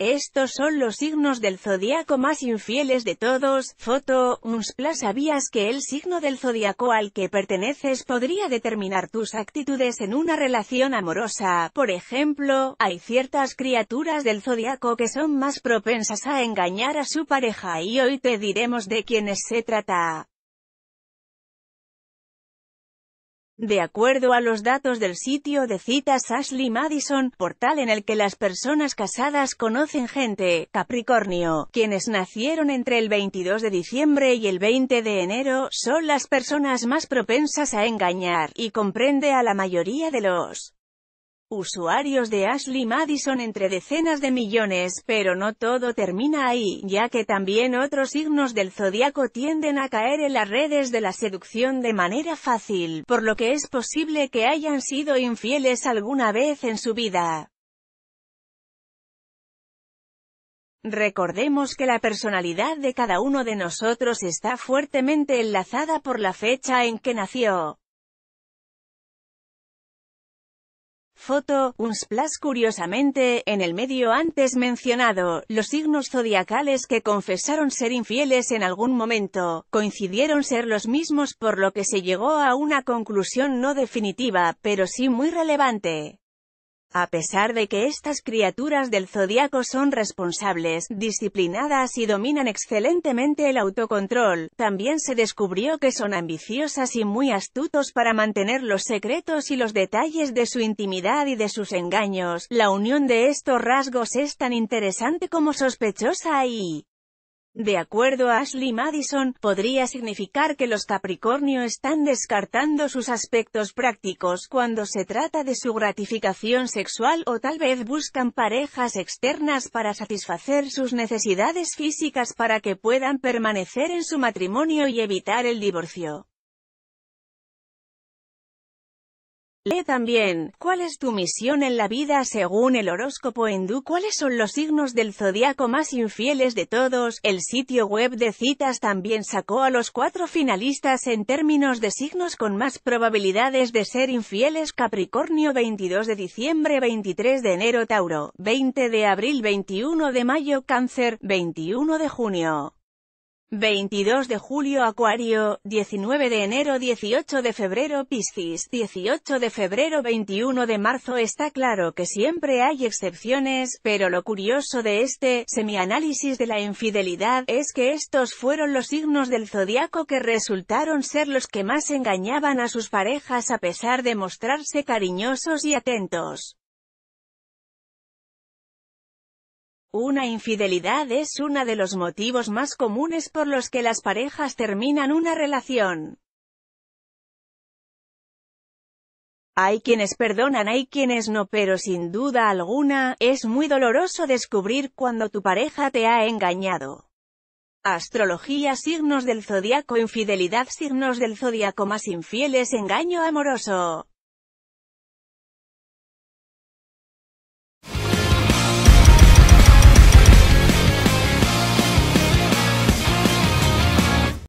Estos son los signos del zodiaco más infieles de todos. Foto, unsplash, ¿Sabías que el signo del zodiaco al que perteneces podría determinar tus actitudes en una relación amorosa? Por ejemplo, hay ciertas criaturas del zodiaco que son más propensas a engañar a su pareja y hoy te diremos de quiénes se trata. De acuerdo a los datos del sitio de citas Ashley Madison, portal en el que las personas casadas conocen gente, Capricornio, quienes nacieron entre el 22 de diciembre y el 20 de enero, son las personas más propensas a engañar, y comprende a la mayoría de los usuarios de Ashley Madison entre decenas de millones, pero no todo termina ahí, ya que también otros signos del zodiaco tienden a caer en las redes de la seducción de manera fácil, por lo que es posible que hayan sido infieles alguna vez en su vida. Recordemos que la personalidad de cada uno de nosotros está fuertemente enlazada por la fecha en que nació. Foto, un splash curiosamente, en el medio antes mencionado, los signos zodiacales que confesaron ser infieles en algún momento, coincidieron ser los mismos por lo que se llegó a una conclusión no definitiva, pero sí muy relevante. A pesar de que estas criaturas del zodiaco son responsables, disciplinadas y dominan excelentemente el autocontrol, también se descubrió que son ambiciosas y muy astutos para mantener los secretos y los detalles de su intimidad y de sus engaños. La unión de estos rasgos es tan interesante como sospechosa y de acuerdo a Ashley Madison, podría significar que los Capricornio están descartando sus aspectos prácticos cuando se trata de su gratificación sexual o tal vez buscan parejas externas para satisfacer sus necesidades físicas para que puedan permanecer en su matrimonio y evitar el divorcio. Lee también, ¿cuál es tu misión en la vida según el horóscopo hindú? ¿Cuáles son los signos del zodiaco más infieles de todos? El sitio web de citas también sacó a los cuatro finalistas en términos de signos con más probabilidades de ser infieles Capricornio 22 de diciembre 23 de enero Tauro, 20 de abril 21 de mayo Cáncer, 21 de junio. 22 de julio Acuario, 19 de enero 18 de febrero Piscis, 18 de febrero 21 de marzo Está claro que siempre hay excepciones, pero lo curioso de este semianálisis de la infidelidad es que estos fueron los signos del zodiaco que resultaron ser los que más engañaban a sus parejas a pesar de mostrarse cariñosos y atentos. Una infidelidad es uno de los motivos más comunes por los que las parejas terminan una relación. Hay quienes perdonan, hay quienes no, pero sin duda alguna, es muy doloroso descubrir cuando tu pareja te ha engañado. Astrología Signos del zodiaco Infidelidad Signos del zodiaco más infieles Engaño amoroso